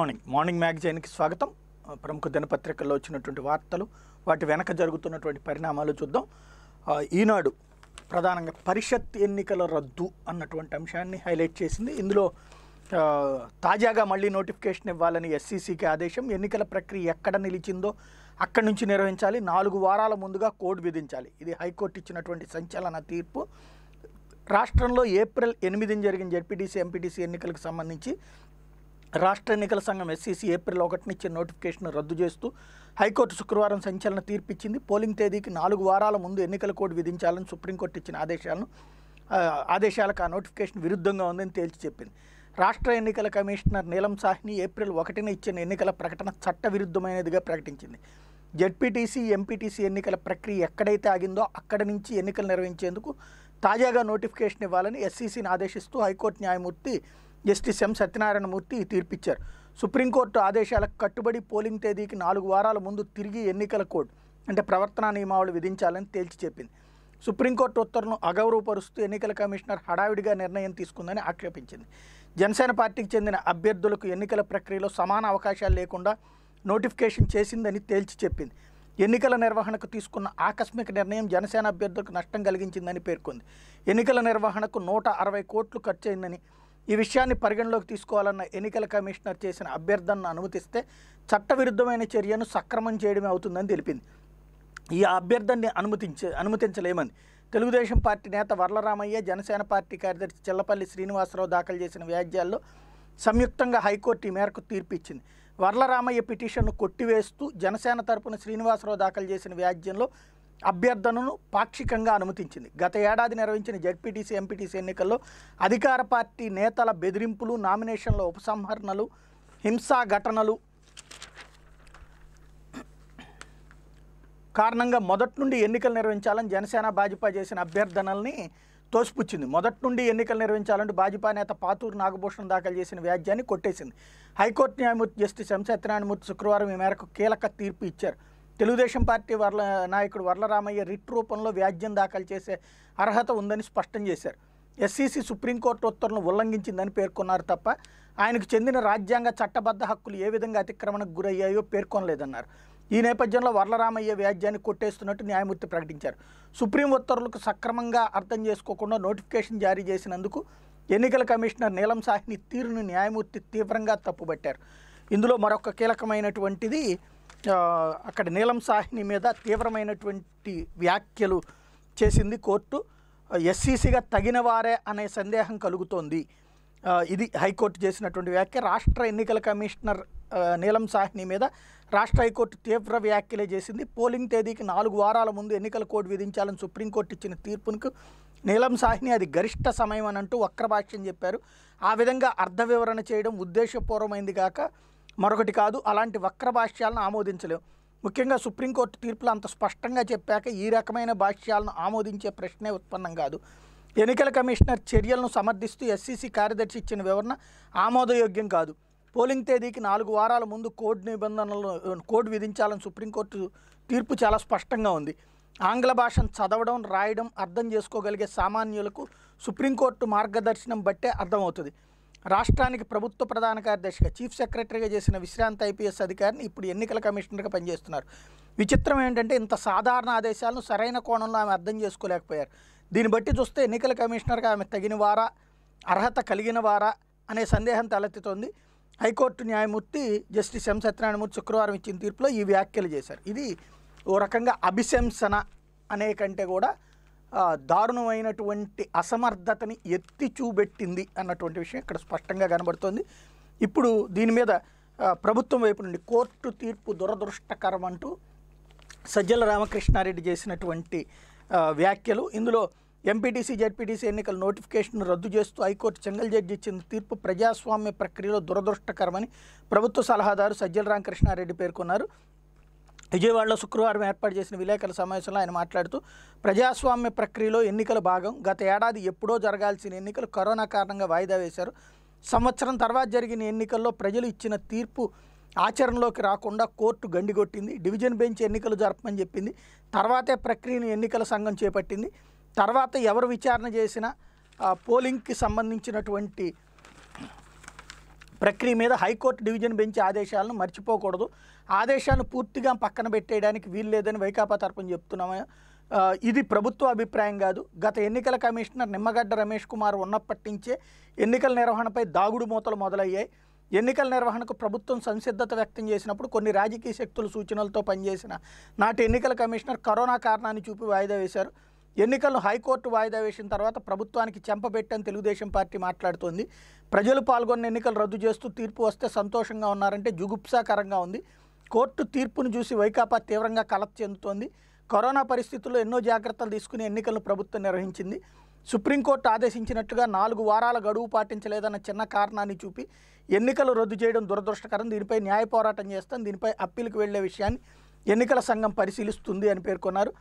morning morning మ్యాగజైన్కి స్వాగతం ప్రముఖ దినపత్రికల్లో వచ్చినటువంటి వార్తలు వాటి వెనక జరుగుతున్నటువంటి పరిణామాలు చూద్దాం ఈనాడు ప్రధానంగా పరిషత్ ఎన్నికల రద్దు అన్నటువంటి అంశాన్ని హైలైట్ చేసింది ఇందులో తాజాగా మళ్ళీ నోటిఫికేషన్ ఇవ్వాలని ఎస్సీసీకి ఆదేశం ఎన్నికల ప్రక్రియ ఎక్కడ నిలిచిందో అక్కడి నుంచి నిర్వహించాలి నాలుగు వారాల ముందుగా కోడ్ విధించాలి ఇది హైకోర్టు ఇచ్చినటువంటి సంచలన తీర్పు రాష్ట్రంలో ఏప్రిల్ ఎనిమిదిని జరిగిన జెడ్పీటీసీ ఎంపీటీసీ ఎన్నికలకు సంబంధించి రాష్ట్ర ఎన్నికల సంఘం ఎస్సీసీ ఏప్రిల్ ఒకటినిచ్చే నోటిఫికేషన్ రద్దు చేస్తూ హైకోర్టు శుక్రవారం సంచలన తీర్పిచ్చింది పోలింగ్ తేదీకి నాలుగు వారాల ముందు ఎన్నికల కోడ్ విధించాలని సుప్రీంకోర్టు ఇచ్చిన ఆదేశాలను ఆదేశాలకు ఆ నోటిఫికేషన్ విరుద్ధంగా ఉందని తేల్చి చెప్పింది రాష్ట్ర ఎన్నికల కమిషనర్ నీలం సాహ్ని ఏప్రిల్ ఒకటిన ఇచ్చిన ఎన్నికల ప్రకటన చట్టవిరుద్ధమైనదిగా ప్రకటించింది జెడ్పీటీసీ ఎంపీటీసీ ఎన్నికల ప్రక్రియ ఎక్కడైతే ఆగిందో అక్కడి నుంచి ఎన్నికలు నిర్వహించేందుకు తాజాగా నోటిఫికేషన్ ఇవ్వాలని ఎస్సీసీని ఆదేశిస్తూ హైకోర్టు న్యాయమూర్తి జస్టిస్ ఎం సత్యనారాయణమూర్తి తీర్పిచ్చారు సుప్రీంకోర్టు ఆదేశాలకు కట్టుబడి పోలింగ్ తేదీకి నాలుగు వారాల ముందు తిరిగి ఎన్నికల కోడ్ అంటే ప్రవర్తనా నియమావళి విధించాలని తేల్చి చెప్పింది సుప్రీంకోర్టు ఉత్తర్వును అగౌరవపరుస్తూ ఎన్నికల కమిషనర్ హడావిడిగా నిర్ణయం తీసుకుందని ఆక్షేపించింది జనసేన పార్టీకి చెందిన అభ్యర్థులకు ఎన్నికల ప్రక్రియలో సమాన అవకాశాలు లేకుండా నోటిఫికేషన్ చేసిందని తేల్చి చెప్పింది ఎన్నికల నిర్వహణకు తీసుకున్న ఆకస్మిక నిర్ణయం జనసేన అభ్యర్థులకు నష్టం కలిగించిందని పేర్కొంది ఎన్నికల నిర్వహణకు నూట అరవై కోట్లు ఖర్చయిందని ఈ విషయాన్ని పరిగణలోకి తీసుకోవాలన్న ఎన్నికల కమిషనర్ చేసిన అభ్యర్థనను అనుమతిస్తే చట్టవిరుద్ధమైన చర్యను సక్రమం చేయడమే అవుతుందని తెలిపింది ఈ అభ్యర్థనని అనుమతించే అనుమతించలేమని తెలుగుదేశం పార్టీ నేత వర్లరామయ్య జనసేన పార్టీ కార్యదర్శి చెల్లపల్లి శ్రీనివాసరావు దాఖలు చేసిన వ్యాజ్యాల్లో సంయుక్తంగా హైకోర్టు ఈ మేరకు తీర్పు ఇచ్చింది వర్లరామయ్య పిటిషన్ను కొట్టివేస్తూ జనసేన తరపున శ్రీనివాసరావు దాఖలు చేసిన వ్యాజ్యంలో అభ్యర్థనను పాక్షికంగా అనుమతించింది గత ఏడాది నిర్వహించిన జడ్పీటీసీ ఎంపీటీసీ ఎన్నికల్లో అధికార పార్టీ నేతల బెదిరింపులు నామినేషన్ల ఉపసంహరణలు హింసా ఘటనలు కారణంగా మొదటి నుండి ఎన్నికలు నిర్వహించాలని జనసేన భాజపా చేసిన అభ్యర్థనల్ని తోసిపుచ్చింది మొదటి నుండి ఎన్నికలు నిర్వహించాలంటూ భాజపా నేత పాతూరు నాగభూషణ్ దాఖలు చేసిన వ్యాజ్యాన్ని కొట్టేసింది హైకోర్టు న్యాయమూర్తి జస్టిస్ ఎంసత్యనారాయణమూర్తి శుక్రవారం ఈ మేరకు కీలక తీర్పు ఇచ్చారు తెలుగుదేశం పార్టీ వర్ల నాయకుడు వర్లరామయ్య రిట్ రూపంలో వ్యాజ్యం దాఖలు చేసే అర్హత ఉందని స్పష్టం చేశారు ఎస్సీసీ సుప్రీంకోర్టు ఉత్తర్వులను ఉల్లంఘించిందని పేర్కొన్నారు తప్ప ఆయనకు చెందిన రాజ్యాంగ చట్టబద్ధ హక్కులు ఏ విధంగా అతిక్రమణకు గురయ్యాయో పేర్కొనలేదన్నారు ఈ నేపథ్యంలో వర్లరామయ్య వ్యాజ్యాన్ని కొట్టేస్తున్నట్టు న్యాయమూర్తి ప్రకటించారు సుప్రీం ఉత్తర్వులకు సక్రమంగా అర్థం చేసుకోకుండా నోటిఫికేషన్ జారీ చేసినందుకు ఎన్నికల కమిషనర్ నీలం సాహ్ని తీరును న్యాయమూర్తి తీవ్రంగా తప్పుబట్టారు ఇందులో మరొక కీలకమైనటువంటిది అక్కడ నీలం సాహిని మీద తీవ్రమైనటువంటి వ్యాఖ్యలు చేసింది కోర్టు ఎస్సీసీగా తగిన వారే అనే సందేహం కలుగుతోంది ఇది హైకోర్టు చేసినటువంటి వ్యాఖ్య రాష్ట్ర ఎన్నికల కమిషనర్ నీలం సాహ్ని మీద రాష్ట్ర హైకోర్టు తీవ్ర వ్యాఖ్యలే చేసింది పోలింగ్ తేదీకి నాలుగు వారాల ముందు ఎన్నికల కోడ్ విధించాలని సుప్రీంకోర్టు ఇచ్చిన తీర్పునకు నీలం సాహ్ని అది గరిష్ట సమయం అని అంటూ వక్రభాష్యం చెప్పారు ఆ విధంగా అర్థ వివరణ చేయడం ఉద్దేశపూర్వమైంది కాక మరొకటి కాదు అలాంటి వక్ర భాష్యాలను ఆమోదించలేము ముఖ్యంగా సుప్రీంకోర్టు తీర్పులు అంత స్పష్టంగా చెప్పాక ఈ రకమైన భాష్యాలను ఆమోదించే ప్రశ్నే ఉత్పన్నం కాదు ఎన్నికల కమిషనర్ చర్యలను సమర్థిస్తూ ఎస్సీసీ కార్యదర్శి ఇచ్చిన వివరణ ఆమోదయోగ్యం కాదు పోలింగ్ తేదీకి నాలుగు వారాల ముందు కోడ్ నిబంధనలు కోడ్ విధించాలని సుప్రీంకోర్టు తీర్పు చాలా స్పష్టంగా ఉంది ఆంగ్ల భాషను చదవడం రాయడం అర్థం చేసుకోగలిగే సామాన్యులకు సుప్రీంకోర్టు మార్గదర్శనం బట్టే అర్థమవుతుంది రాష్ట్రానికి ప్రభుత్వ ప్రధాన కార్యదర్శిగా చీఫ్ సెక్రటరీగా చేసిన విశ్రాంత ఐపీఎస్ అధికారిని ఇప్పుడు ఎన్నికల కమిషనర్గా పనిచేస్తున్నారు విచిత్రం ఏంటంటే ఇంత సాధారణ ఆదేశాలను సరైన కోణంలో ఆమె అర్థం చేసుకోలేకపోయారు దీన్ని బట్టి చూస్తే ఎన్నికల కమిషనర్గా ఆమె తగిన వారా అర్హత కలిగిన వారా అనే సందేహం తలెత్తుతోంది హైకోర్టు న్యాయమూర్తి జస్టిస్ ఎం సత్యనారాయణమూర్తి శుక్రవారం ఇచ్చిన తీర్పులో ఈ వ్యాఖ్యలు చేశారు ఇది ఓ రకంగా అభిశంసన అనే కంటే కూడా దారుణమైనటువంటి అసమర్థతని ఎత్తి చూపెట్టింది అన్నటువంటి విషయం ఇక్కడ స్పష్టంగా కనబడుతోంది ఇప్పుడు దీని మీద ప్రభుత్వం వైపు నుండి కోర్టు తీర్పు దురదృష్టకరం అంటూ సజ్జల రామకృష్ణారెడ్డి చేసినటువంటి వ్యాఖ్యలు ఇందులో ఎంపీటీసీ జెడ్పీటీసీ ఎన్నికల నోటిఫికేషన్ను రద్దు చేస్తూ హైకోర్టు చెంగల్ జడ్జి ఇచ్చిన తీర్పు ప్రజాస్వామ్య ప్రక్రియలో దురదృష్టకరమని ప్రభుత్వ సలహాదారు సజ్జల రామకృష్ణారెడ్డి పేర్కొన్నారు విజయవాడలో శుక్రవారం ఏర్పాటు చేసిన విలేకరుల సమావేశంలో ఆయన మాట్లాడుతూ ప్రజాస్వామ్య ప్రక్రియలో ఎన్నికల భాగం గత ఏడాది ఎప్పుడో జరగాల్సిన ఎన్నికలు కరోనా కారణంగా వాయిదా వేశారు సంవత్సరం తర్వాత జరిగిన ఎన్నికల్లో ప్రజలు ఇచ్చిన తీర్పు ఆచరణలోకి రాకుండా కోర్టు గండిగొట్టింది డివిజన్ బెంచ్ ఎన్నికలు జరపమని చెప్పింది తర్వాతే ప్రక్రియను ఎన్నికల సంఘం చేపట్టింది తర్వాత ఎవరు విచారణ చేసినా పోలింగ్కి సంబంధించినటువంటి ప్రక్రియ మీద హైకోర్టు డివిజన్ బెంచ్ ఆదేశాలను మర్చిపోకూడదు ఆదేశాన్ని పూర్తిగా పక్కన పెట్టేయడానికి వీలు లేదని వైకాపా తరపున చెప్తున్నాము ఇది ప్రభుత్వ అభిప్రాయం కాదు గత ఎన్నికల కమిషనర్ నిమ్మగడ్డ రమేష్ కుమార్ ఉన్నప్పటి నుంచే ఎన్నికల నిర్వహణపై దాగుడు మూతలు మొదలయ్యాయి ఎన్నికల నిర్వహణకు ప్రభుత్వం సంసిద్ధత వ్యక్తం చేసినప్పుడు కొన్ని రాజకీయ శక్తుల సూచనలతో పనిచేసిన నాటి ఎన్నికల కమిషనర్ కరోనా కారణాన్ని చూపి వాయిదా వేశారు ఎన్నికలను హైకోర్టు వాయిదా వేసిన తర్వాత ప్రభుత్వానికి చెంపబెట్టని తెలుగుదేశం పార్టీ మాట్లాడుతోంది ప్రజలు పాల్గొన్న ఎన్నికలు రద్దు చేస్తూ తీర్పు వస్తే సంతోషంగా ఉన్నారంటే జుగుప్సాకరంగా ఉంది కోర్టు తీర్పును చూసి వైకాపా తీవ్రంగా కలత చెందుతోంది కరోనా పరిస్థితుల్లో ఎన్నో జాగ్రత్తలు తీసుకుని ఎన్నికలను ప్రభుత్వం నిర్వహించింది సుప్రీంకోర్టు ఆదేశించినట్లుగా నాలుగు వారాల గడువు పాటించలేదన్న చిన్న కారణాన్ని చూపి ఎన్నికలు రద్దు చేయడం దురదృష్టకరం దీనిపై న్యాయ పోరాటం చేస్తాం దీనిపై అప్పీలకు వెళ్లే విషయాన్ని ఎన్నికల సంఘం పరిశీలిస్తుంది అని పేర్కొన్నారు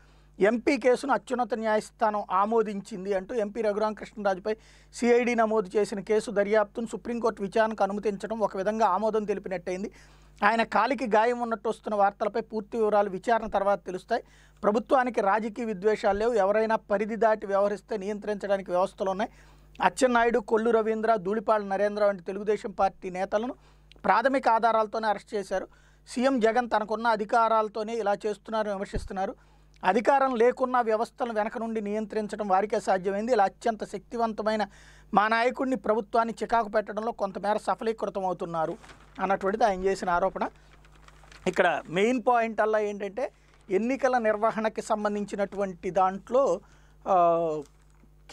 ఎంపీ కేసును అత్యున్నత న్యాయస్థానం ఆమోదించింది అంటూ ఎంపీ రఘురామకృష్ణరాజుపై సిఐడి నమోదు చేసిన కేసు దర్యాప్తును సుప్రీంకోర్టు విచారణకు అనుమతించడం ఒక విధంగా ఆమోదం తెలిపినట్టయింది ఆయన కాలికి గాయం ఉన్నట్టు వస్తున్న వార్తలపై పూర్తి వివరాలు విచారణ తర్వాత తెలుస్తాయి ప్రభుత్వానికి రాజకీయ విద్వేషాలు లేవు ఎవరైనా పరిధి దాటి వ్యవహరిస్తే నియంత్రించడానికి వ్యవస్థలు ఉన్నాయి అచ్చెన్నాయుడు కొల్లు రవీంద్ర ధూళిపాళ్ళ నరేంద్ర వంటి తెలుగుదేశం పార్టీ నేతలను ప్రాథమిక ఆధారాలతోనే అరెస్ట్ చేశారు సీఎం జగన్ తనకున్న అధికారాలతోనే ఇలా చేస్తున్నారని విమర్శిస్తున్నారు అధికారం లేకున్న వ్యవస్థలను వెనక నుండి నియంత్రించడం వారికే సాధ్యమైంది ఇలా అత్యంత శక్తివంతమైన మా నాయకుడిని ప్రభుత్వాన్ని చికాకు పెట్టడంలో కొంతమేర సఫలీకృతం అవుతున్నారు అన్నటువంటిది ఆయన చేసిన ఆరోపణ ఇక్కడ మెయిన్ పాయింట్ అలా ఏంటంటే ఎన్నికల నిర్వహణకి సంబంధించినటువంటి దాంట్లో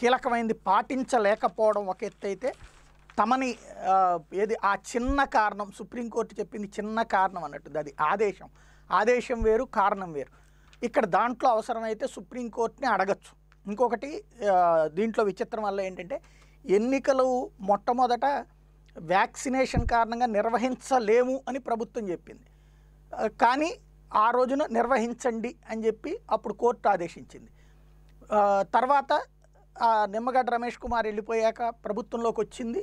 కీలకమైంది పాటించలేకపోవడం ఒక ఎత్తైతే తమని ఏది ఆ చిన్న కారణం సుప్రీంకోర్టు చెప్పింది చిన్న కారణం అన్నట్టు అది ఆదేశం ఆదేశం వేరు కారణం వేరు ఇక్కడ దాంట్లో అవసరమైతే సుప్రీంకోర్టుని అడగచ్చు ఇంకొకటి దీంట్లో విచిత్రం వల్ల ఏంటంటే ఎన్నికలు మొట్టమొదట వ్యాక్సినేషన్ కారణంగా నిర్వహించలేము అని ప్రభుత్వం చెప్పింది కానీ ఆ రోజున నిర్వహించండి అని చెప్పి అప్పుడు కోర్టు ఆదేశించింది తర్వాత నిమ్మగడ్డ రమేష్ కుమార్ వెళ్ళిపోయాక ప్రభుత్వంలోకి వచ్చింది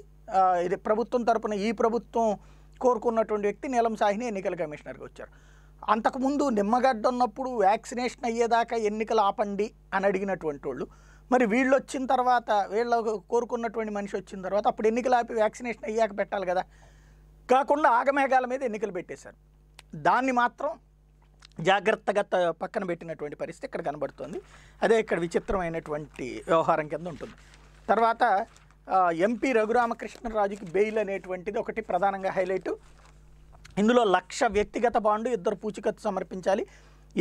ఇది ప్రభుత్వం తరపున ఈ ప్రభుత్వం కోరుకున్నటువంటి వ్యక్తి నీలం సాహిని ఎన్నికల కమిషనర్గా వచ్చారు అంతకుముందు నిమ్మగడ్డ ఉన్నప్పుడు వ్యాక్సినేషన్ అయ్యేదాకా ఎన్నికలు ఆపండి అని అడిగినటువంటి వాళ్ళు మరి వీళ్ళు వచ్చిన తర్వాత వీళ్ళ కోరుకున్నటువంటి మనిషి వచ్చిన తర్వాత అప్పుడు ఎన్నికలు ఆపి వ్యాక్సినేషన్ అయ్యాక పెట్టాలి కదా కాకుండా ఆగమేఘాల మీద ఎన్నికలు పెట్టేశారు దాన్ని మాత్రం జాగ్రత్తగా పక్కన పెట్టినటువంటి పరిస్థితి ఇక్కడ కనబడుతుంది అదే ఇక్కడ విచిత్రమైనటువంటి వ్యవహారం కింద ఉంటుంది తర్వాత ఎంపీ రఘురామకృష్ణరాజుకి బెయిల్ అనేటువంటిది ఒకటి ప్రధానంగా హైలైటు ఇందులో లక్ష వ్యక్తిగత బాండు ఇద్దరు పూచికత్తు సమర్పించాలి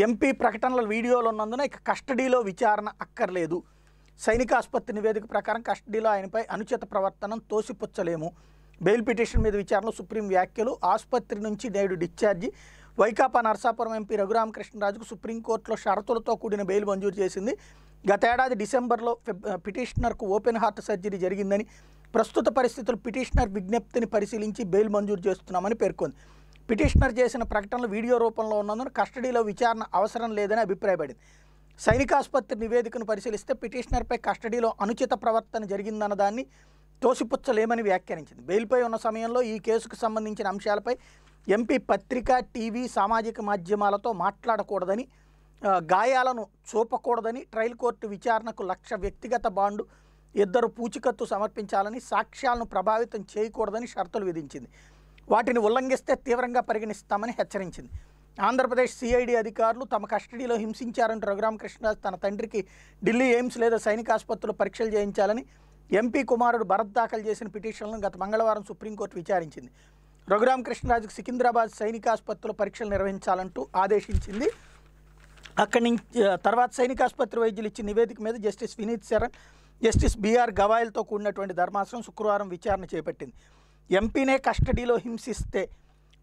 ఎంపీ ప్రకటనల వీడియోలు ఉన్నందున ఇక కస్టడీలో విచారణ అక్కర్లేదు సైనిక ఆసుపత్రి నివేదిక ప్రకారం కస్టడీలో ఆయనపై అనుచిత ప్రవర్తనం తోసిపుచ్చలేము బెయిల్ పిటిషన్ మీద విచారణలో సుప్రీం వ్యాఖ్యలు ఆసుపత్రి నుంచి నేడు డిశ్చార్జి వైకాపా నర్సాపురం ఎంపీ రఘురామకృష్ణరాజుకు సుప్రీంకోర్టులో షరతులతో కూడిన బెయిల్ మంజూరు చేసింది గతేడాది డిసెంబర్లో పిటిషనర్కు ఓపెన్ హార్ట్ సర్జరీ జరిగిందని ప్రస్తుత పరిస్థితులు పిటిషనర్ విజ్ఞప్తిని పరిశీలించి బెయిల్ మంజూరు చేస్తున్నామని పేర్కొంది పిటిషనర్ చేసిన ప్రకటనలు వీడియో రూపంలో ఉన్నందున కస్టడీలో విచారణ అవసరం లేదని అభిప్రాయపడింది ఆసుపత్రి నివేదికను పరిశీలిస్తే పిటిషనర్పై కస్టడీలో అనుచిత ప్రవర్తన జరిగిందన్న దాన్ని తోసిపుచ్చలేమని వ్యాఖ్యానించింది బెయిల్పై ఉన్న సమయంలో ఈ కేసుకు సంబంధించిన అంశాలపై ఎంపీ పత్రిక టీవీ సామాజిక మాధ్యమాలతో మాట్లాడకూడదని గాయాలను చూపకూడదని ట్రయల్ కోర్టు విచారణకు లక్ష వ్యక్తిగత బాండు ఇద్దరు పూచికత్తు సమర్పించాలని సాక్ష్యాలను ప్రభావితం చేయకూడదని షరతులు విధించింది వాటిని ఉల్లంఘిస్తే తీవ్రంగా పరిగణిస్తామని హెచ్చరించింది ఆంధ్రప్రదేశ్ సిఐడి అధికారులు తమ కస్టడీలో హింసించారంటూ రఘురామ కృష్ణరాజు తన తండ్రికి ఢిల్లీ ఎయిమ్స్ లేదా సైనిక ఆసుపత్రులు పరీక్షలు చేయించాలని ఎంపీ కుమారుడు భరత్ దాఖలు చేసిన పిటిషన్లను గత మంగళవారం సుప్రీంకోర్టు విచారించింది రఘురామ కృష్ణరాజుకు సికింద్రాబాద్ సైనిక ఆసుపత్రిలో పరీక్షలు నిర్వహించాలంటూ ఆదేశించింది అక్కడి నుంచి తర్వాత సైనిక ఆసుపత్రి వైద్యులు ఇచ్చిన నివేదిక మీద justice Vineet Sharan justice B R గవాయిల్తో కూడినటువంటి ధర్మాసనం శుక్రవారం విచారణ చేపట్టింది ఎంపీనే కస్టడీలో హింసిస్తే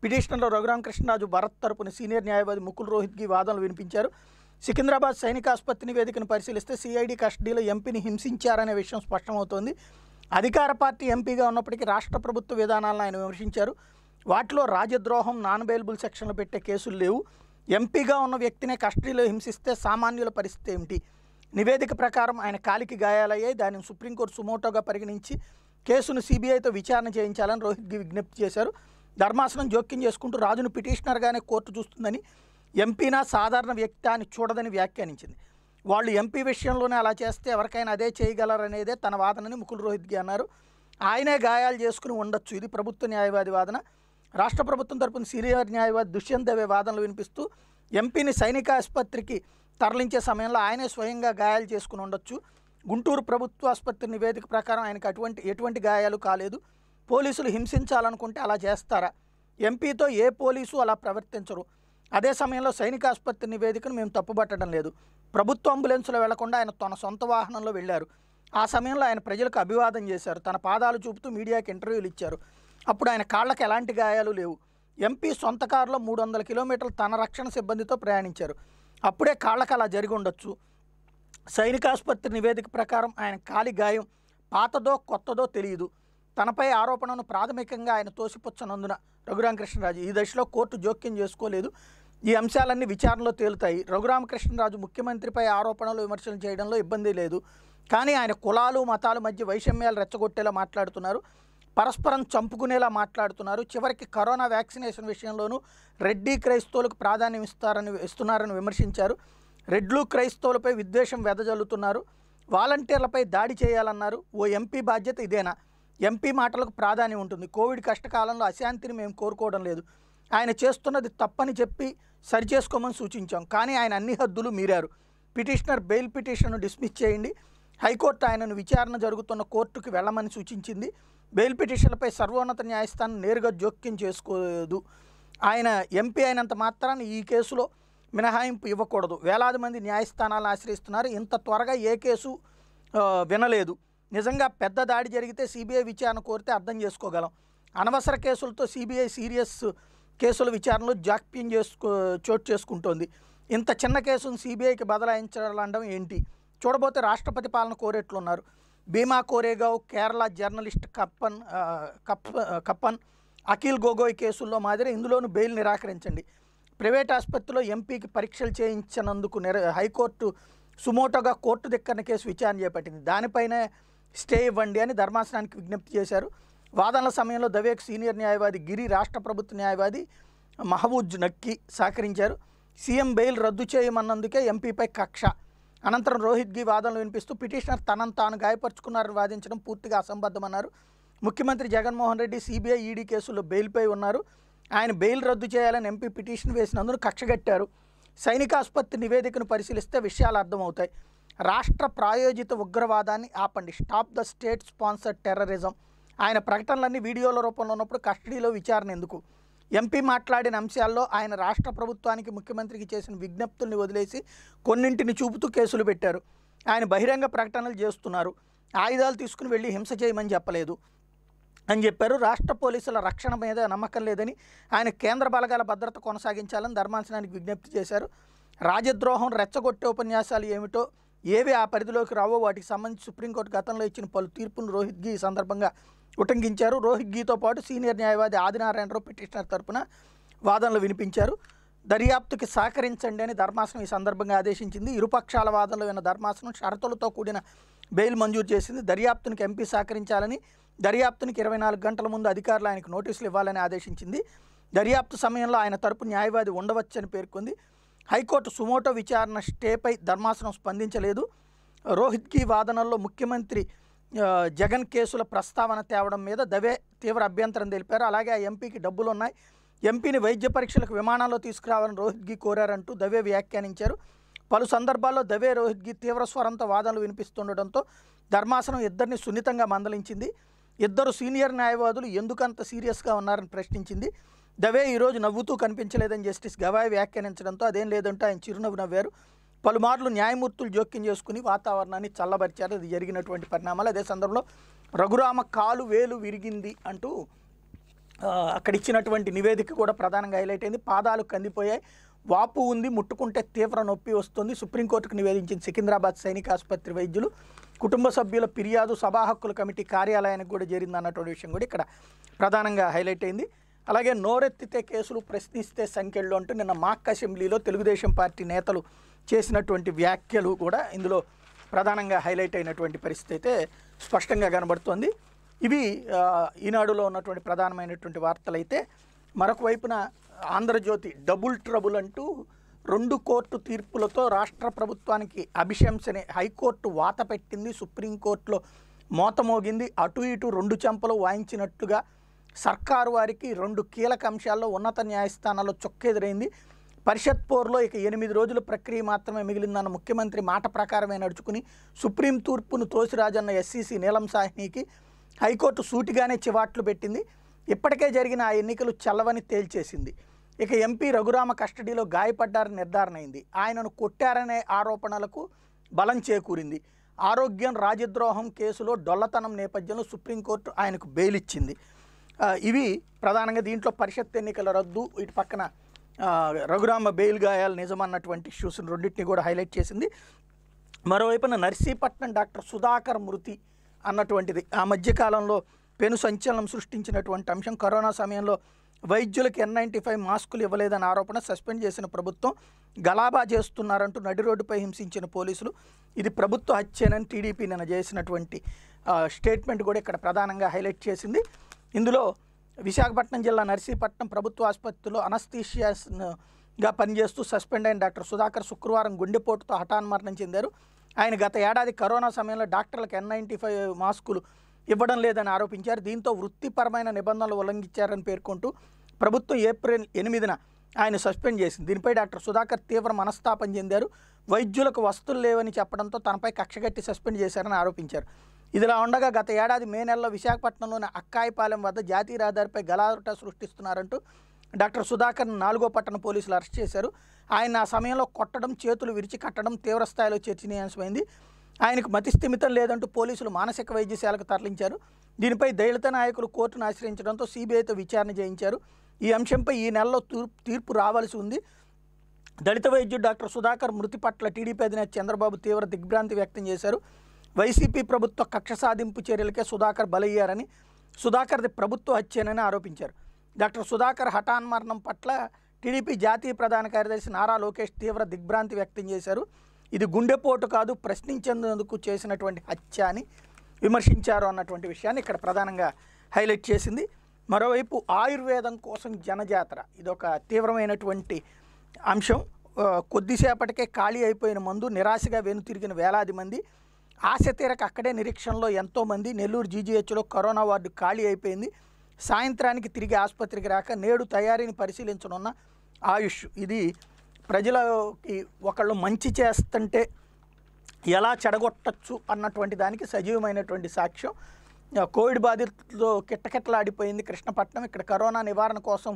పిటిషనర్లో రఘురామ కృష్ణరాజు భరత్ తరపున సీనియర్ న్యాయవాది ముకుల్ రోహిత్కి వాదనలు వినిపించారు సికింద్రాబాద్ సైనిక ఆసుపత్రి నివేదికను పరిశీలిస్తే సిఐడి కస్టడీలో ఎంపీని హింసించారనే విషయం స్పష్టమవుతోంది అధికార పార్టీ ఎంపీగా ఉన్నప్పటికీ రాష్ట్ర ప్రభుత్వ విధానాలను ఆయన విమర్శించారు వాటిలో రాజద్రోహం నాన్ అవైలబుల్ సెక్షన్లు పెట్టే కేసులు లేవు ఎంపీగా ఉన్న వ్యక్తినే కస్టడీలో హింసిస్తే సామాన్యుల పరిస్థితి ఏమిటి నివేదిక ప్రకారం ఆయన కాలికి గాయాలయ్యాయి దానిని సుప్రీంకోర్టు సుమోటోగా పరిగణించి కేసును సీబీఐతో విచారణ చేయించాలని రోహిత్కి విజ్ఞప్తి చేశారు ధర్మాసనం జోక్యం చేసుకుంటూ రాజును పిటిషనర్గానే కోర్టు చూస్తుందని ఎంపీనా సాధారణ వ్యక్తి అని చూడదని వ్యాఖ్యానించింది వాళ్ళు ఎంపీ విషయంలోనే అలా చేస్తే ఎవరికైనా అదే చేయగలరనేదే తన వాదనని ముకుల్ రోహిత్గి అన్నారు ఆయనే గాయాలు చేసుకుని ఉండొచ్చు ఇది ప్రభుత్వ న్యాయవాది వాదన రాష్ట్ర ప్రభుత్వం తరపున సీనియర్ న్యాయవాది దుష్యంత్ దవే వాదనలు వినిపిస్తూ ఎంపీని సైనిక ఆసుపత్రికి తరలించే సమయంలో ఆయనే స్వయంగా గాయాలు చేసుకుని ఉండొచ్చు గుంటూరు ప్రభుత్వ ఆసుపత్రి నివేదిక ప్రకారం ఆయనకు అటువంటి ఎటువంటి గాయాలు కాలేదు పోలీసులు హింసించాలనుకుంటే అలా చేస్తారా ఎంపీతో ఏ పోలీసు అలా ప్రవర్తించరు అదే సమయంలో సైనిక ఆసుపత్రి నివేదికను మేము తప్పుబట్టడం లేదు ప్రభుత్వ అంబులెన్స్లో వెళ్లకుండా ఆయన తన సొంత వాహనంలో వెళ్ళారు ఆ సమయంలో ఆయన ప్రజలకు అభివాదం చేశారు తన పాదాలు చూపుతూ మీడియాకి ఇంటర్వ్యూలు ఇచ్చారు అప్పుడు ఆయన కాళ్ళకు ఎలాంటి గాయాలు లేవు ఎంపీ సొంత కారులో మూడు వందల కిలోమీటర్లు తన రక్షణ సిబ్బందితో ప్రయాణించారు అప్పుడే కాళ్ళకు అలా జరిగి ఉండొచ్చు ఆసుపత్రి నివేదిక ప్రకారం ఆయన కాలి గాయం పాతదో కొత్తదో తెలియదు తనపై ఆరోపణను ప్రాథమికంగా ఆయన తోసిపుచ్చనందున రఘురామకృష్ణరాజు ఈ దశలో కోర్టు జోక్యం చేసుకోలేదు ఈ అంశాలన్నీ విచారణలో తేలుతాయి రఘురామకృష్ణరాజు ముఖ్యమంత్రిపై ఆరోపణలు విమర్శలు చేయడంలో ఇబ్బంది లేదు కానీ ఆయన కులాలు మతాల మధ్య వైషమ్యాలు రెచ్చగొట్టేలా మాట్లాడుతున్నారు పరస్పరం చంపుకునేలా మాట్లాడుతున్నారు చివరికి కరోనా వ్యాక్సినేషన్ విషయంలోనూ రెడ్డి క్రైస్తవులకు ప్రాధాన్యం ఇస్తారని ఇస్తున్నారని విమర్శించారు రెడ్లు క్రైస్తవులపై విద్వేషం వెదజల్లుతున్నారు వాలంటీర్లపై దాడి చేయాలన్నారు ఓ ఎంపీ బాధ్యత ఇదేనా ఎంపీ మాటలకు ప్రాధాన్యం ఉంటుంది కోవిడ్ కష్టకాలంలో అశాంతిని మేము కోరుకోవడం లేదు ఆయన చేస్తున్నది తప్పని చెప్పి సరిచేసుకోమని సూచించాం కానీ ఆయన అన్ని హద్దులు మీరారు పిటిషనర్ బెయిల్ పిటిషన్ను డిస్మిస్ చేయండి హైకోర్టు ఆయనను విచారణ జరుగుతున్న కోర్టుకు వెళ్ళమని సూచించింది బెయిల్ పిటిషన్లపై సర్వోన్నత న్యాయస్థానం నేరుగా జోక్యం చేసుకోదు ఆయన ఎంపీ అయినంత మాత్రాన్ని ఈ కేసులో మినహాయింపు ఇవ్వకూడదు వేలాది మంది న్యాయస్థానాలను ఆశ్రయిస్తున్నారు ఇంత త్వరగా ఏ కేసు వినలేదు నిజంగా పెద్ద దాడి జరిగితే సిబిఐ విచారణ కోరితే అర్థం చేసుకోగలం అనవసర కేసులతో సిబిఐ సీరియస్ కేసుల విచారణలో జాక్ప్యం చేసుకో చోటు చేసుకుంటోంది ఇంత చిన్న కేసును సిబిఐకి బదలాయించాలనడం ఏంటి చూడబోతే రాష్ట్రపతి పాలన కోరేట్లున్నారు భీమా కోరేగావ్ కేరళ జర్నలిస్ట్ కప్పన్ కప్ కప్పన్ అఖిల్ గొగోయ్ కేసుల్లో మాదిరి ఇందులోనూ బెయిల్ నిరాకరించండి ప్రైవేట్ ఆసుపత్రిలో ఎంపీకి పరీక్షలు చేయించనందుకు నిర హైకోర్టు సుమోటోగా కోర్టు దిక్కన కేసు విచారణ చేపట్టింది దానిపైన స్టే ఇవ్వండి అని ధర్మాసనానికి విజ్ఞప్తి చేశారు వాదనల సమయంలో దవేక్ సీనియర్ న్యాయవాది గిరి రాష్ట్ర ప్రభుత్వ న్యాయవాది మహబూజ్ నక్కి సహకరించారు సీఎం బెయిల్ రద్దు చేయమన్నందుకే ఎంపీపై కక్ష అనంతరం రోహిత్కి వాదనలు వినిపిస్తూ పిటిషనర్ తనను తాను గాయపరుచుకున్నారని వాదించడం పూర్తిగా అసంబద్ధమన్నారు ముఖ్యమంత్రి జగన్మోహన్ రెడ్డి సిబిఐ ఈడీ కేసులో బెయిల్పై ఉన్నారు ఆయన బెయిల్ రద్దు చేయాలని ఎంపీ పిటిషన్ వేసినందుకు కక్షగట్టారు ఆసుపత్రి నివేదికను పరిశీలిస్తే విషయాలు అర్థమవుతాయి రాష్ట్ర ప్రాయోజిత ఉగ్రవాదాన్ని ఆపండి stop the state sponsor terrorism ఆయన ప్రకటనలన్నీ వీడియోల రూపంలో ఉన్నప్పుడు కస్టడీలో విచారణ ఎందుకు ఎంపీ మాట్లాడిన అంశాల్లో ఆయన రాష్ట్ర ప్రభుత్వానికి ముఖ్యమంత్రికి చేసిన విజ్ఞప్తుల్ని వదిలేసి కొన్నింటిని చూపుతూ కేసులు పెట్టారు ఆయన బహిరంగ ప్రకటనలు చేస్తున్నారు ఆయుధాలు తీసుకుని వెళ్ళి హింస చేయమని చెప్పలేదు అని చెప్పారు రాష్ట్ర పోలీసుల రక్షణ మీద నమ్మకం లేదని ఆయన కేంద్ర బలగాల భద్రత కొనసాగించాలని ధర్మాసనానికి విజ్ఞప్తి చేశారు రాజద్రోహం రెచ్చగొట్టే ఉపన్యాసాలు ఏమిటో ఏవి ఆ పరిధిలోకి రావో వాటికి సంబంధించి సుప్రీంకోర్టు గతంలో ఇచ్చిన పలు తీర్పును రోహిత్ గీ సందర్భంగా ఉటంకించారు రోహిత్ గీతో పాటు సీనియర్ న్యాయవాది ఆదినారాయణరావు పిటిషనర్ తరపున వాదనలు వినిపించారు దర్యాప్తుకి సహకరించండి అని ధర్మాసనం ఈ సందర్భంగా ఆదేశించింది ఇరుపక్షాల వాదనలు విన్న ధర్మాసనం షరతులతో కూడిన బెయిల్ మంజూరు చేసింది దర్యాప్తునికి ఎంపీ సహకరించాలని దర్యాప్తునికి ఇరవై నాలుగు గంటల ముందు అధికారులు ఆయనకు నోటీసులు ఇవ్వాలని ఆదేశించింది దర్యాప్తు సమయంలో ఆయన తరపు న్యాయవాది ఉండవచ్చని పేర్కొంది హైకోర్టు సుమోటో విచారణ స్టేపై ధర్మాసనం స్పందించలేదు రోహిత్కి వాదనల్లో ముఖ్యమంత్రి జగన్ కేసుల ప్రస్తావన తేవడం మీద దవే తీవ్ర అభ్యంతరం తెలిపారు అలాగే ఆ ఎంపీకి డబ్బులు ఉన్నాయి ఎంపీని వైద్య పరీక్షలకు విమానాల్లో తీసుకురావాలని రోహిత్గి కోరారంటూ దవే వ్యాఖ్యానించారు పలు సందర్భాల్లో దవే రోహిత్గి తీవ్ర స్వరంతో వాదనలు వినిపిస్తుండటంతో ధర్మాసనం ఇద్దరిని సున్నితంగా మందలించింది ఇద్దరు సీనియర్ న్యాయవాదులు ఎందుకంత సీరియస్గా ఉన్నారని ప్రశ్నించింది దవే ఈరోజు నవ్వుతూ కనిపించలేదని జస్టిస్ గవాయ్ వ్యాఖ్యానించడంతో అదేం లేదంటే ఆయన చిరునవ్వు నవ్వారు పలుమార్లు న్యాయమూర్తులు జోక్యం చేసుకుని వాతావరణాన్ని చల్లబరిచారు అది జరిగినటువంటి పరిణామాలు అదే సందర్భంలో రఘురామ కాలు వేలు విరిగింది అంటూ అక్కడ ఇచ్చినటువంటి నివేదిక కూడా ప్రధానంగా హైలైట్ అయింది పాదాలు కందిపోయాయి వాపు ఉంది ముట్టుకుంటే తీవ్ర నొప్పి వస్తుంది సుప్రీంకోర్టుకు నివేదించింది సికింద్రాబాద్ సైనిక ఆసుపత్రి వైద్యులు కుటుంబ సభ్యుల ఫిర్యాదు సభా హక్కుల కమిటీ కార్యాలయానికి కూడా జరిగింది అన్నటువంటి విషయం కూడా ఇక్కడ ప్రధానంగా హైలైట్ అయింది అలాగే నోరెత్తితే కేసులు ప్రశ్నిస్తే సంఖ్యల్లో అంటూ నిన్న మాక్ అసెంబ్లీలో తెలుగుదేశం పార్టీ నేతలు చేసినటువంటి వ్యాఖ్యలు కూడా ఇందులో ప్రధానంగా హైలైట్ అయినటువంటి పరిస్థితి అయితే స్పష్టంగా కనబడుతోంది ఇవి ఈనాడులో ఉన్నటువంటి ప్రధానమైనటువంటి వార్తలైతే మరొక వైపున ఆంధ్రజ్యోతి డబుల్ ట్రబుల్ అంటూ రెండు కోర్టు తీర్పులతో రాష్ట్ర ప్రభుత్వానికి అభిశంసనే హైకోర్టు వాత పెట్టింది సుప్రీంకోర్టులో మోతమోగింది అటు ఇటు రెండు చెంపలు వాయించినట్లుగా సర్కారు వారికి రెండు కీలక అంశాల్లో ఉన్నత న్యాయస్థానాల్లో చొక్కెదురైంది పరిషత్ పోర్లో ఇక ఎనిమిది రోజుల ప్రక్రియ మాత్రమే మిగిలిందన్న ముఖ్యమంత్రి మాట ప్రకారమే నడుచుకుని సుప్రీం తూర్పును తోసిరాజన్న ఎస్సీసీ నీలం సాహ్నికి హైకోర్టు సూటిగానే చివాట్లు పెట్టింది ఇప్పటికే జరిగిన ఆ ఎన్నికలు చల్లవని తేల్చేసింది ఇక ఎంపీ రఘురామ కస్టడీలో గాయపడ్డారని నిర్ధారణ అయింది ఆయనను కొట్టారనే ఆరోపణలకు బలం చేకూరింది ఆరోగ్యం రాజద్రోహం కేసులో డొల్లతనం నేపథ్యంలో సుప్రీంకోర్టు ఆయనకు బెయిల్ ఇచ్చింది ఇవి ప్రధానంగా దీంట్లో పరిషత్ ఎన్నికల రద్దు ఇటు పక్కన రఘురామ బెయిల్ గాయాలు నిజమన్నటువంటి ఇష్యూస్ని రెండింటిని కూడా హైలైట్ చేసింది మరోవైపున నర్సీపట్నం డాక్టర్ సుధాకర్ మృతి అన్నటువంటిది ఆ మధ్యకాలంలో పెను సంచలనం సృష్టించినటువంటి అంశం కరోనా సమయంలో వైద్యులకు ఎన్ నైంటీ ఫైవ్ మాస్కులు ఇవ్వలేదని ఆరోపణ సస్పెండ్ చేసిన ప్రభుత్వం గలాబా చేస్తున్నారంటూ నడి రోడ్డుపై హింసించిన పోలీసులు ఇది ప్రభుత్వ హత్యేనని టీడీపీ నిన్న చేసినటువంటి స్టేట్మెంట్ కూడా ఇక్కడ ప్రధానంగా హైలైట్ చేసింది ఇందులో విశాఖపట్నం జిల్లా నర్సీపట్నం ప్రభుత్వ ఆసుపత్రిలో అనస్థీషియాస్గా పనిచేస్తూ సస్పెండ్ అయిన డాక్టర్ సుధాకర్ శుక్రవారం గుండెపోటుతో హఠాన్మరణం చెందారు ఆయన గత ఏడాది కరోనా సమయంలో డాక్టర్లకు ఎన్ నైంటీ ఫైవ్ మాస్కులు ఇవ్వడం లేదని ఆరోపించారు దీంతో వృత్తిపరమైన నిబంధనలు ఉల్లంఘించారని పేర్కొంటూ ప్రభుత్వం ఏప్రిల్ ఎనిమిదిన ఆయన సస్పెండ్ చేసింది దీనిపై డాక్టర్ సుధాకర్ తీవ్ర మనస్తాపం చెందారు వైద్యులకు వస్తువులు లేవని చెప్పడంతో తనపై కక్షగట్టి సస్పెండ్ చేశారని ఆరోపించారు ఇదిలా ఉండగా గత ఏడాది మే నెలలో విశాఖపట్నంలోని అక్కాయిపాలెం వద్ద జాతీయ రహదారిపై గలాట సృష్టిస్తున్నారంటూ డాక్టర్ సుధాకర్ నాలుగో పట్టణ పోలీసులు అరెస్ట్ చేశారు ఆయన ఆ సమయంలో కొట్టడం చేతులు విరిచి కట్టడం తీవ్రస్థాయిలో చర్చనీయాంశమైంది ఆయనకు మతి స్థిమితం లేదంటూ పోలీసులు మానసిక వైద్యశాలకు తరలించారు దీనిపై దళిత నాయకులు కోర్టును ఆశ్రయించడంతో సిబిఐతో విచారణ చేయించారు ఈ అంశంపై ఈ నెలలో తీర్పు రావాల్సి ఉంది దళిత వైద్యుడు డాక్టర్ సుధాకర్ మృతి పట్ల టీడీపీ అధినేత చంద్రబాబు తీవ్ర దిగ్భ్రాంతి వ్యక్తం చేశారు వైసీపీ ప్రభుత్వ కక్ష సాధింపు చర్యలకే సుధాకర్ బలయ్యారని సుధాకర్ది ప్రభుత్వ హత్యనని ఆరోపించారు డాక్టర్ సుధాకర్ హఠాన్మరణం పట్ల టీడీపీ జాతీయ ప్రధాన కార్యదర్శి నారా లోకేష్ తీవ్ర దిగ్భ్రాంతి వ్యక్తం చేశారు ఇది గుండెపోటు కాదు ప్రశ్నించేందుకు చేసినటువంటి హత్య అని విమర్శించారు అన్నటువంటి విషయాన్ని ఇక్కడ ప్రధానంగా హైలైట్ చేసింది మరోవైపు ఆయుర్వేదం కోసం జనజాతర ఇదొక తీవ్రమైనటువంటి అంశం కొద్దిసేపటికే ఖాళీ అయిపోయిన మందు నిరాశగా వెనుతిరిగిన వేలాది మంది ఆశ తీరక అక్కడే నిరీక్షణలో ఎంతోమంది నెల్లూరు జీజీహెచ్లో కరోనా వార్డు ఖాళీ అయిపోయింది సాయంత్రానికి తిరిగి ఆసుపత్రికి రాక నేడు తయారీని పరిశీలించనున్న ఆయుష్ ఇది ప్రజలకి ఒకళ్ళు మంచి చేస్తుంటే ఎలా చెడగొట్టచ్చు అన్నటువంటి దానికి సజీవమైనటువంటి సాక్ష్యం కోవిడ్ బాధితులతో కిట్టకిట్టలాడిపోయింది కృష్ణపట్నం ఇక్కడ కరోనా నివారణ కోసం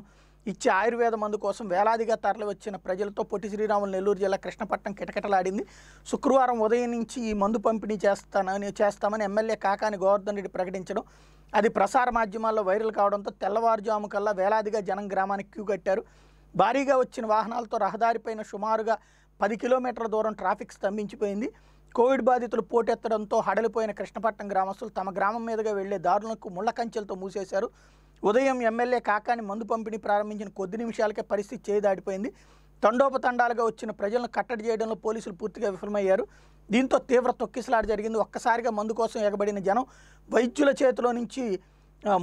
ఇచ్చే ఆయుర్వేద మందు కోసం వేలాదిగా తరలి వచ్చిన ప్రజలతో పొట్టి శ్రీరాములు నెల్లూరు జిల్లా కృష్ణపట్నం కిటకిటలాడింది శుక్రవారం ఉదయం నుంచి ఈ మందు పంపిణీ చేస్తానని చేస్తామని ఎమ్మెల్యే కాకాని గోవర్ధన్ రెడ్డి ప్రకటించడం అది ప్రసార మాధ్యమాల్లో వైరల్ కావడంతో తెల్లవారుజాము కల్లా వేలాదిగా జనం గ్రామానికి క్యూ కట్టారు భారీగా వచ్చిన వాహనాలతో రహదారిపైన సుమారుగా పది కిలోమీటర్ల దూరం ట్రాఫిక్ స్తంభించిపోయింది కోవిడ్ బాధితులు పోటెత్తడంతో హడలిపోయిన కృష్ణపట్నం గ్రామస్తులు తమ గ్రామం మీదుగా వెళ్లే దారులకు ముళ్ళకంచెలతో కంచెలతో మూసేశారు ఉదయం ఎమ్మెల్యే కాకాని మందు పంపిణీ ప్రారంభించిన కొద్ది నిమిషాలకే పరిస్థితి చేదాడిపోయింది తండోపతండాలుగా వచ్చిన ప్రజలను కట్టడి చేయడంలో పోలీసులు పూర్తిగా విఫలమయ్యారు దీంతో తీవ్ర తొక్కిసలాట జరిగింది ఒక్కసారిగా మందు కోసం ఎగబడిన జనం వైద్యుల చేతిలో నుంచి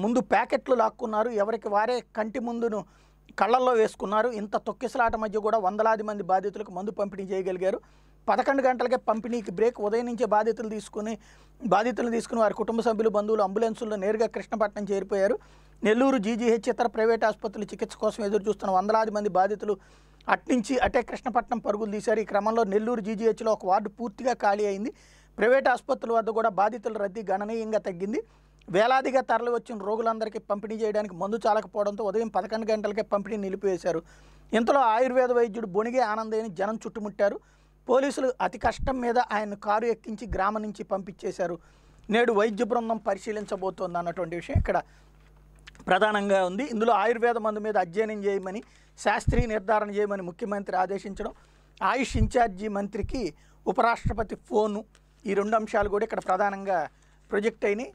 ముందు ప్యాకెట్లు లాక్కున్నారు ఎవరికి వారే కంటి ముందును కళ్ళల్లో వేసుకున్నారు ఇంత తొక్కిసలాట మధ్య కూడా వందలాది మంది బాధితులకు మందు పంపిణీ చేయగలిగారు పదకొండు గంటలకే పంపిణీకి బ్రేక్ ఉదయం నుంచే బాధితులు తీసుకుని బాధితులను తీసుకుని వారి కుటుంబ సభ్యులు బంధువులు అంబులెన్సుల్లో నేరుగా కృష్ణపట్నం చేరిపోయారు నెల్లూరు జీజీహెచ్ ఇతర ప్రైవేట్ ఆసుపత్రులు చికిత్స కోసం ఎదురు చూస్తున్న వందలాది మంది బాధితులు అట్నుంచి అటే కృష్ణపట్నం పరుగులు తీశారు ఈ క్రమంలో నెల్లూరు జీజీహెచ్లో ఒక వార్డు పూర్తిగా ఖాళీ అయింది ప్రైవేట్ ఆసుపత్రుల వద్ద కూడా బాధితుల రద్దీ గణనీయంగా తగ్గింది వేలాదిగా తరలి వచ్చిన రోగులందరికీ పంపిణీ చేయడానికి మందు చాలకపోవడంతో ఉదయం పదకొండు గంటలకే పంపిణీ నిలిపివేశారు ఇంతలో ఆయుర్వేద వైద్యుడు బొణిగే ఆనందేని జనం చుట్టుముట్టారు పోలీసులు అతి కష్టం మీద ఆయన కారు ఎక్కించి గ్రామం నుంచి పంపించేశారు నేడు వైద్య బృందం పరిశీలించబోతోంది అన్నటువంటి విషయం ఇక్కడ ప్రధానంగా ఉంది ఇందులో ఆయుర్వేద మందు మీద అధ్యయనం చేయమని శాస్త్రీయ నిర్ధారణ చేయమని ముఖ్యమంత్రి ఆదేశించడం ఆయుష్ ఇన్ఛార్జీ మంత్రికి ఉపరాష్ట్రపతి ఫోను ఈ రెండు అంశాలు కూడా ఇక్కడ ప్రధానంగా ప్రొజెక్ట్ అయినాయి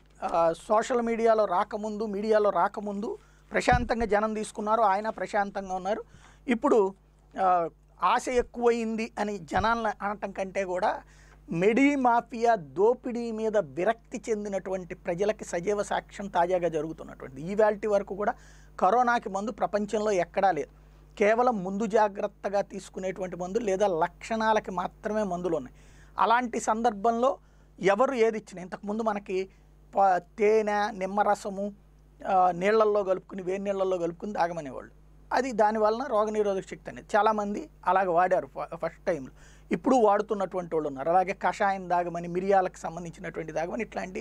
సోషల్ మీడియాలో రాకముందు మీడియాలో రాకముందు ప్రశాంతంగా జనం తీసుకున్నారు ఆయన ప్రశాంతంగా ఉన్నారు ఇప్పుడు ఆశ ఎక్కువైంది అని జనాలను అనటం కంటే కూడా మెడీ మాఫియా దోపిడీ మీద విరక్తి చెందినటువంటి ప్రజలకి సజీవ సాక్ష్యం తాజాగా జరుగుతున్నటువంటి ఈవాల్టి వరకు కూడా కరోనాకి మందు ప్రపంచంలో ఎక్కడా లేదు కేవలం ముందు జాగ్రత్తగా తీసుకునేటువంటి మందులు లేదా లక్షణాలకి మాత్రమే మందులు ఉన్నాయి అలాంటి సందర్భంలో ఎవరు ఏది ఇచ్చినా ఇంతకుముందు మనకి తేనె నిమ్మరసము నీళ్లల్లో కలుపుకుని వేడి నీళ్ళల్లో కలుపుకుని తాగమనేవాళ్ళు అది దానివలన రోగనిరోధక శక్తి అనేది చాలామంది అలాగ వాడారు ఫస్ట్ టైంలో ఇప్పుడు వాడుతున్నటువంటి వాళ్ళు ఉన్నారు అలాగే కషాయం దాగమని మిరియాలకు సంబంధించినటువంటి దాగమని ఇట్లాంటి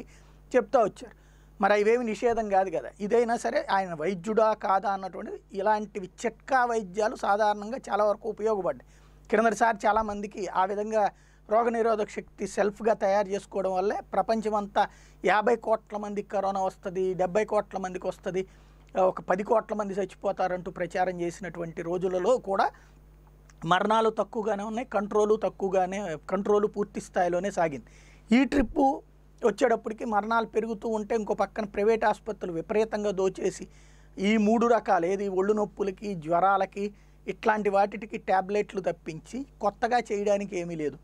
చెప్తా వచ్చారు మరి అవేమి నిషేధం కాదు కదా ఇదైనా సరే ఆయన వైద్యుడా కాదా అన్నటువంటిది ఇలాంటివి చిట్కా వైద్యాలు సాధారణంగా చాలా వరకు ఉపయోగపడ్డాయి క్రిందటిసారి చాలామందికి ఆ విధంగా రోగనిరోధక శక్తి సెల్ఫ్గా తయారు చేసుకోవడం వల్లే ప్రపంచమంతా యాభై కోట్ల మందికి కరోనా వస్తుంది డెబ్బై కోట్ల మందికి వస్తుంది ఒక పది కోట్ల మంది చచ్చిపోతారంటూ ప్రచారం చేసినటువంటి రోజులలో కూడా మరణాలు తక్కువగానే ఉన్నాయి కంట్రోలు తక్కువగానే కంట్రోలు పూర్తి స్థాయిలోనే సాగింది ఈ ట్రిప్పు వచ్చేటప్పటికి మరణాలు పెరుగుతూ ఉంటే ఇంకో పక్కన ప్రైవేట్ ఆసుపత్రులు విపరీతంగా దోచేసి ఈ మూడు రకాలు ఏది ఒళ్ళు నొప్పులకి జ్వరాలకి ఇట్లాంటి వాటికి ట్యాబ్లెట్లు తప్పించి కొత్తగా చేయడానికి ఏమీ లేదు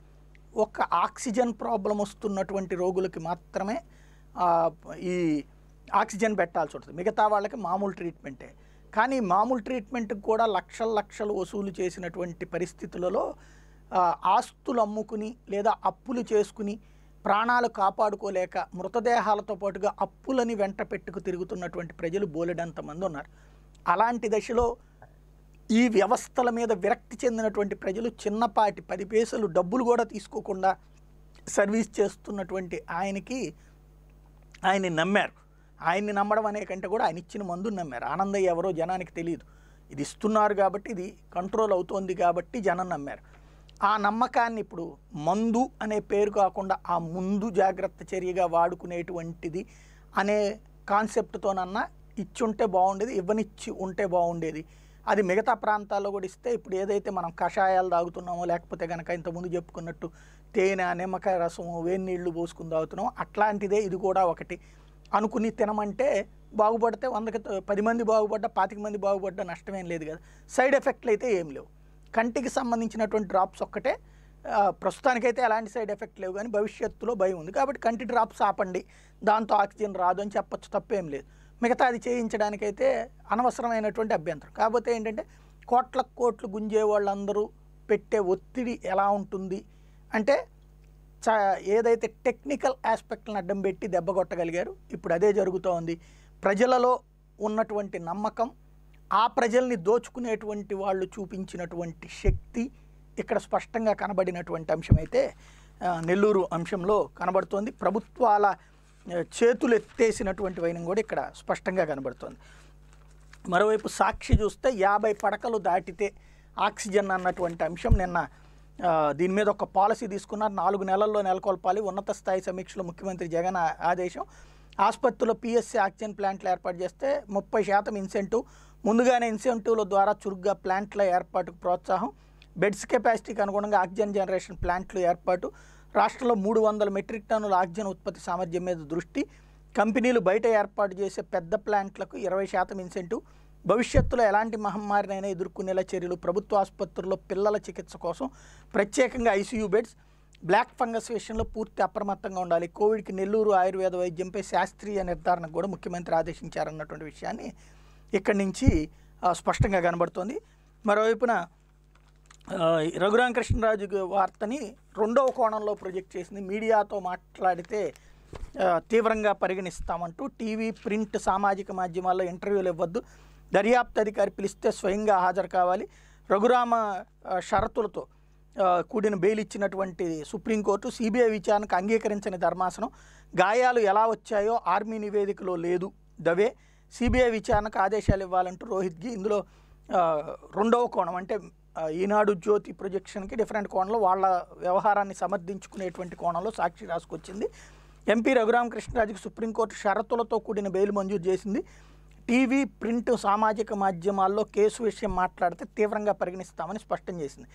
ఒక ఆక్సిజన్ ప్రాబ్లం వస్తున్నటువంటి రోగులకి మాత్రమే ఈ ఆక్సిజన్ పెట్టాల్సి ఉంటుంది మిగతా వాళ్ళకి మామూలు ట్రీట్మెంటే కానీ మామూలు ట్రీట్మెంట్కి కూడా లక్షల లక్షలు వసూలు చేసినటువంటి పరిస్థితులలో ఆస్తులు అమ్ముకుని లేదా అప్పులు చేసుకుని ప్రాణాలు కాపాడుకోలేక మృతదేహాలతో పాటుగా అప్పులని వెంట పెట్టుకు తిరుగుతున్నటువంటి ప్రజలు బోలెడంతమంది ఉన్నారు అలాంటి దశలో ఈ వ్యవస్థల మీద విరక్తి చెందినటువంటి ప్రజలు చిన్నపాటి పది పేసలు డబ్బులు కూడా తీసుకోకుండా సర్వీస్ చేస్తున్నటువంటి ఆయనకి ఆయన్ని నమ్మారు ఆయన్ని నమ్మడం అనే కంటే కూడా ఆయన ఇచ్చిన మందుని నమ్మారు ఆనందయ్య ఎవరో జనానికి తెలియదు ఇది ఇస్తున్నారు కాబట్టి ఇది కంట్రోల్ అవుతోంది కాబట్టి జనం నమ్మారు ఆ నమ్మకాన్ని ఇప్పుడు మందు అనే పేరు కాకుండా ఆ ముందు జాగ్రత్త చర్యగా వాడుకునేటువంటిది అనే కాన్సెప్ట్తోనన్నా ఇచ్చి ఉంటే బాగుండేది ఇవ్వనిచ్చి ఉంటే బాగుండేది అది మిగతా ప్రాంతాల్లో కూడా ఇస్తే ఇప్పుడు ఏదైతే మనం కషాయాలు తాగుతున్నామో లేకపోతే కనుక ఇంతకుముందు చెప్పుకున్నట్టు తేనె నిమ్మకాయ రసము వేడి నీళ్లు పోసుకుని తాగుతున్నాం అట్లాంటిదే ఇది కూడా ఒకటి అనుకుని తినమంటే బాగుపడితే వందకి పది మంది బాగుపడ్డ పాతిక మంది బాగుపడ్డా నష్టమేం లేదు కదా సైడ్ ఎఫెక్ట్లు అయితే ఏం లేవు కంటికి సంబంధించినటువంటి డ్రాప్స్ ఒక్కటే ప్రస్తుతానికైతే ఎలాంటి సైడ్ ఎఫెక్ట్ లేవు కానీ భవిష్యత్తులో భయం ఉంది కాబట్టి కంటి డ్రాప్స్ ఆపండి దాంతో ఆక్సిజన్ రాదు అని చెప్పచ్చు తప్పేం లేదు మిగతా అది చేయించడానికైతే అనవసరమైనటువంటి అభ్యంతరం కాకపోతే ఏంటంటే కోట్ల కోట్లు గుంజే వాళ్ళందరూ పెట్టే ఒత్తిడి ఎలా ఉంటుంది అంటే చ ఏదైతే టెక్నికల్ ఆస్పెక్ట్లను అడ్డం పెట్టి దెబ్బ కొట్టగలిగారు ఇప్పుడు అదే జరుగుతూ ఉంది ప్రజలలో ఉన్నటువంటి నమ్మకం ఆ ప్రజల్ని దోచుకునేటువంటి వాళ్ళు చూపించినటువంటి శక్తి ఇక్కడ స్పష్టంగా కనబడినటువంటి అంశం అయితే నెల్లూరు అంశంలో కనబడుతోంది ప్రభుత్వాల చేతులు ఎత్తేసినటువంటి వైనం కూడా ఇక్కడ స్పష్టంగా కనబడుతోంది మరోవైపు సాక్షి చూస్తే యాభై పడకలు దాటితే ఆక్సిజన్ అన్నటువంటి అంశం నిన్న దీని మీద ఒక పాలసీ తీసుకున్నారు నాలుగు నెలల్లో నెలకొల్పాలి ఉన్నత స్థాయి సమీక్షలో ముఖ్యమంత్రి జగన్ ఆదేశం ఆసుపత్రిలో పిఎస్సి ఆక్సిజన్ ప్లాంట్లు ఏర్పాటు చేస్తే ముప్పై శాతం ఇన్సెంటివ్ ముందుగానే ఇన్సెంటివ్ల ద్వారా చురుగ్గా ప్లాంట్ల ఏర్పాటుకు ప్రోత్సాహం బెడ్స్ కెపాసిటీకి అనుగుణంగా ఆక్సిజన్ జనరేషన్ ప్లాంట్లు ఏర్పాటు రాష్ట్రంలో మూడు వందల మెట్రిక్ టన్నుల ఆక్సిజన్ ఉత్పత్తి సామర్థ్యం మీద దృష్టి కంపెనీలు బయట ఏర్పాటు చేసే పెద్ద ప్లాంట్లకు ఇరవై శాతం ఇన్సెంటివ్ భవిష్యత్తులో ఎలాంటి మహమ్మారినైనా ఎదుర్కొనేలా చర్యలు ప్రభుత్వ ఆసుపత్రుల్లో పిల్లల చికిత్స కోసం ప్రత్యేకంగా ఐసీయూ బెడ్స్ బ్లాక్ ఫంగస్ విషయంలో పూర్తి అప్రమత్తంగా ఉండాలి కోవిడ్కి నెల్లూరు ఆయుర్వేద వైద్యంపై శాస్త్రీయ నిర్ధారణ కూడా ముఖ్యమంత్రి ఆదేశించారన్నటువంటి విషయాన్ని ఇక్కడి నుంచి స్పష్టంగా కనబడుతోంది మరోవైపున రఘురామకృష్ణరాజు వార్తని రెండవ కోణంలో ప్రొజెక్ట్ చేసింది మీడియాతో మాట్లాడితే తీవ్రంగా పరిగణిస్తామంటూ టీవీ ప్రింట్ సామాజిక మాధ్యమాల్లో ఇంటర్వ్యూలు ఇవ్వద్దు దర్యాప్తు అధికారి పిలిస్తే స్వయంగా హాజరు కావాలి రఘురామ షరతులతో కూడిన బెయిల్ ఇచ్చినటువంటి సుప్రీంకోర్టు సిబిఐ విచారణకు అంగీకరించని ధర్మాసనం గాయాలు ఎలా వచ్చాయో ఆర్మీ నివేదికలో లేదు దవే సిబిఐ విచారణకు ఆదేశాలు ఇవ్వాలంటూ రోహిత్కి ఇందులో రెండవ కోణం అంటే ఈనాడు జ్యోతి ప్రొజెక్షన్కి డిఫరెంట్ కోణంలో వాళ్ళ వ్యవహారాన్ని సమర్థించుకునేటువంటి కోణంలో సాక్షి రాసుకొచ్చింది ఎంపీ రఘురామకృష్ణరాజుకి సుప్రీంకోర్టు షరతులతో కూడిన బెయిల్ మంజూరు చేసింది టీవీ ప్రింట్ సామాజిక మాధ్యమాల్లో కేసు విషయం మాట్లాడితే తీవ్రంగా పరిగణిస్తామని స్పష్టం చేసింది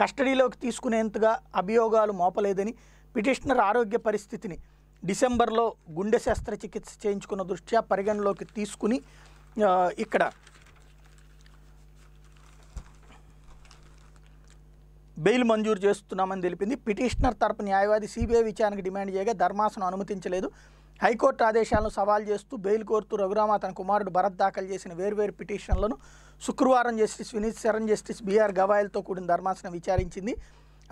కస్టడీలోకి తీసుకునేంతగా అభియోగాలు మోపలేదని పిటిషనర్ ఆరోగ్య పరిస్థితిని డిసెంబర్లో గుండె శస్త్రచికిత్స చేయించుకున్న దృష్ట్యా పరిగణలోకి తీసుకుని ఇక్కడ బెయిల్ మంజూరు చేస్తున్నామని తెలిపింది పిటిషనర్ తరపు న్యాయవాది సిబిఐ విచారణకు డిమాండ్ చేయగా ధర్మాసనం అనుమతించలేదు హైకోర్టు ఆదేశాలను సవాల్ చేస్తూ బెయిల్ కోరుతూ రఘురామ తన కుమారుడు భరత్ దాఖలు చేసిన వేర్వేరు పిటిషన్లను శుక్రవారం justice Vineet Sharan justice B R గవాయిల్తో కూడిన ధర్మాసనం విచారించింది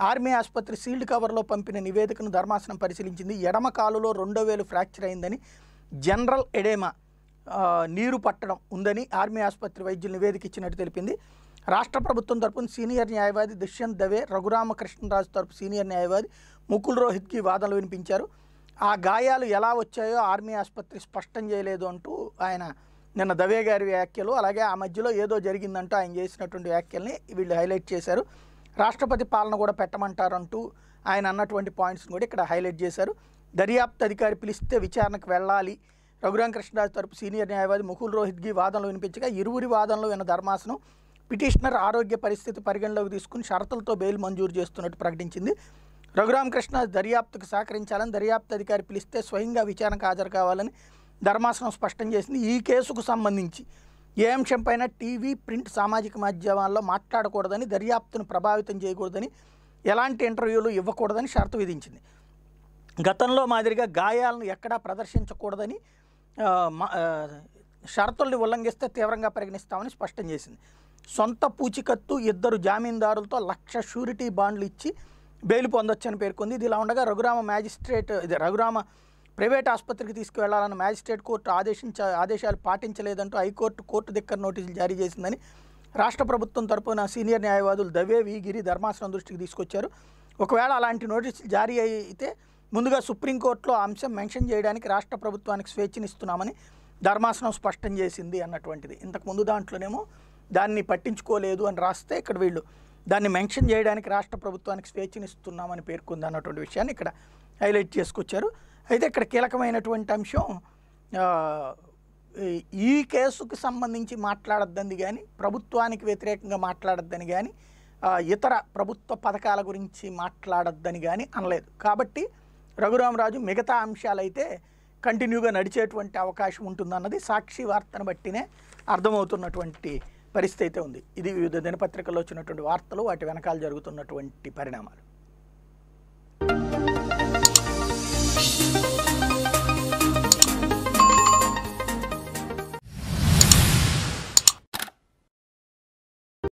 ఆర్మీ ఆసుపత్రి సీల్డ్ కవర్లో పంపిన నివేదికను ధర్మాసనం పరిశీలించింది ఎడమ కాలులో రెండో వేలు ఫ్రాక్చర్ అయిందని జనరల్ ఎడేమా నీరు పట్టడం ఉందని ఆర్మీ ఆసుపత్రి వైద్యులు నివేదిక ఇచ్చినట్టు తెలిపింది రాష్ట్ర ప్రభుత్వం తరపున సీనియర్ న్యాయవాది దుష్యంత్ దవే రఘురామకృష్ణరాజు తరపు సీనియర్ న్యాయవాది ముకుల్ రోహిత్కి వాదనలు వినిపించారు ఆ గాయాలు ఎలా వచ్చాయో ఆర్మీ ఆసుపత్రి స్పష్టం చేయలేదు అంటూ ఆయన నిన్న దవే గారి వ్యాఖ్యలు అలాగే ఆ మధ్యలో ఏదో జరిగిందంటూ ఆయన చేసినటువంటి వ్యాఖ్యల్ని వీళ్ళు హైలైట్ చేశారు రాష్ట్రపతి పాలన కూడా పెట్టమంటారంటూ ఆయన అన్నటువంటి పాయింట్స్ని కూడా ఇక్కడ హైలైట్ చేశారు దర్యాప్తు అధికారి పిలిస్తే విచారణకు వెళ్ళాలి రఘురామకృష్ణరాజు కృష్ణరాజు తరపు సీనియర్ న్యాయవాది ముకుల్ రోహిత్కి వాదనలు వినిపించగా ఇరువురి వాదనలు విన్న ధర్మాసనం పిటిషనర్ ఆరోగ్య పరిస్థితి పరిగణలోకి తీసుకుని షరతులతో బెయిల్ మంజూరు చేస్తున్నట్టు ప్రకటించింది రఘురామకృష్ణ దర్యాప్తుకు సహకరించాలని దర్యాప్తు అధికారి పిలిస్తే స్వయంగా విచారణకు హాజరు కావాలని ధర్మాసనం స్పష్టం చేసింది ఈ కేసుకు సంబంధించి ఏ అంశంపైన టీవీ ప్రింట్ సామాజిక మాధ్యమాల్లో మాట్లాడకూడదని దర్యాప్తును ప్రభావితం చేయకూడదని ఎలాంటి ఇంటర్వ్యూలు ఇవ్వకూడదని షరతు విధించింది గతంలో మాదిరిగా గాయాలను ఎక్కడా ప్రదర్శించకూడదని షరతుల్ని ఉల్లంఘిస్తే తీవ్రంగా పరిగణిస్తామని స్పష్టం చేసింది సొంత పూచికత్తు ఇద్దరు జామీందారులతో లక్ష షూరిటీ బాండ్లు ఇచ్చి బెయిల్ పొందొచ్చని పేర్కొంది ఇది ఇలా ఉండగా రఘురామ మ్యాజిస్ట్రేట్ ఇది రఘురామ ప్రైవేట్ ఆసుపత్రికి తీసుకువెళ్లాలని మ్యాజిస్ట్రేట్ కోర్టు ఆదేశించ ఆదేశాలు పాటించలేదంటూ హైకోర్టు కోర్టు దగ్గర నోటీసులు జారీ చేసిందని రాష్ట్ర ప్రభుత్వం తరపున సీనియర్ న్యాయవాదులు దవే వి గిరి ధర్మాసనం దృష్టికి తీసుకొచ్చారు ఒకవేళ అలాంటి నోటీసులు జారీ అయితే ముందుగా సుప్రీంకోర్టులో అంశం మెన్షన్ చేయడానికి రాష్ట్ర ప్రభుత్వానికి స్వేచ్ఛనిస్తున్నామని ధర్మాసనం స్పష్టం చేసింది అన్నటువంటిది ఇంతకుముందు దాంట్లోనేమో దాన్ని పట్టించుకోలేదు అని రాస్తే ఇక్కడ వీళ్ళు దాన్ని మెన్షన్ చేయడానికి రాష్ట్ర ప్రభుత్వానికి స్వేచ్ఛనిస్తున్నామని పేర్కొంది అన్నటువంటి విషయాన్ని ఇక్కడ హైలైట్ చేసుకొచ్చారు అయితే ఇక్కడ కీలకమైనటువంటి అంశం ఈ కేసుకు సంబంధించి మాట్లాడద్దని కానీ ప్రభుత్వానికి వ్యతిరేకంగా మాట్లాడద్దని కానీ ఇతర ప్రభుత్వ పథకాల గురించి మాట్లాడద్దని కానీ అనలేదు కాబట్టి రఘురామరాజు మిగతా అంశాలైతే కంటిన్యూగా నడిచేటువంటి అవకాశం ఉంటుందన్నది సాక్షి వార్తను బట్టినే అర్థమవుతున్నటువంటి పరిస్థితి అయితే ఉంది ఇది వివిధ దినపత్రికల్లో వచ్చినటువంటి వార్తలు వాటి వెనకాల జరుగుతున్నటువంటి పరిణామాలు